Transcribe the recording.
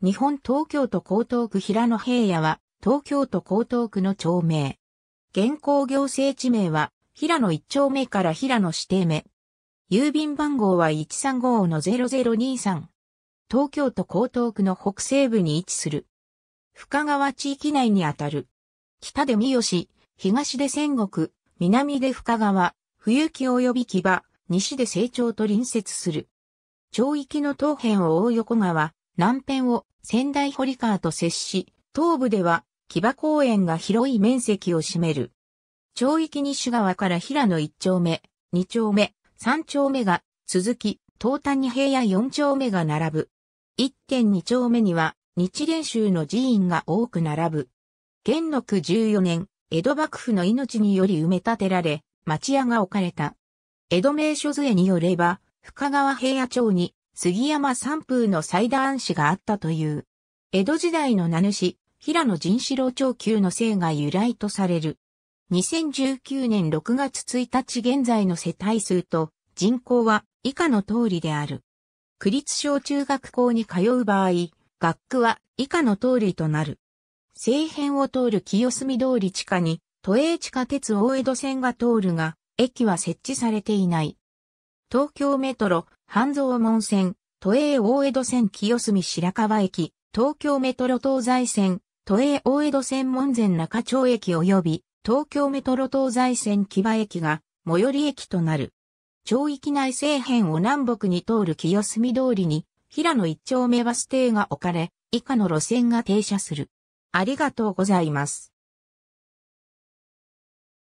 日本東京都江東区平野平野は、東京都江東区の町名。現行行政地名は、平野一丁目から平野指定目。郵便番号は135の0023。東京都江東区の北西部に位置する。深川地域内にあたる。北で三好、東で仙石、南で深川、冬木及び木場、西で成長と隣接する。町域の東辺を大横川、南辺を仙台堀川と接し、東部では木場公園が広い面積を占める。町域西側から平野一丁目、二丁目、三丁目が続き、東端に平野四丁目が並ぶ。一点二丁目には日蓮宗の寺院が多く並ぶ。元禄十四年、江戸幕府の命により埋め立てられ、町屋が置かれた。江戸名所図絵によれば、深川平野町に杉山三風の祭壇師があったという。江戸時代の名主、平野仁志郎長久の姓が由来とされる。2019年6月1日現在の世帯数と人口は以下の通りである。区立小中学校に通う場合、学区は以下の通りとなる。西辺を通る清澄通り地下に、都営地下鉄大江戸線が通るが、駅は設置されていない。東京メトロ、半蔵門線、都営大江戸線清澄白河駅、東京メトロ東西線、都営大江戸線門前中町駅及び、東京メトロ東西線木場駅が、最寄り駅となる。町域内西辺を南北に通る清澄通りに、平野一丁目バス停が置かれ、以下の路線が停車する。ありがとうございます。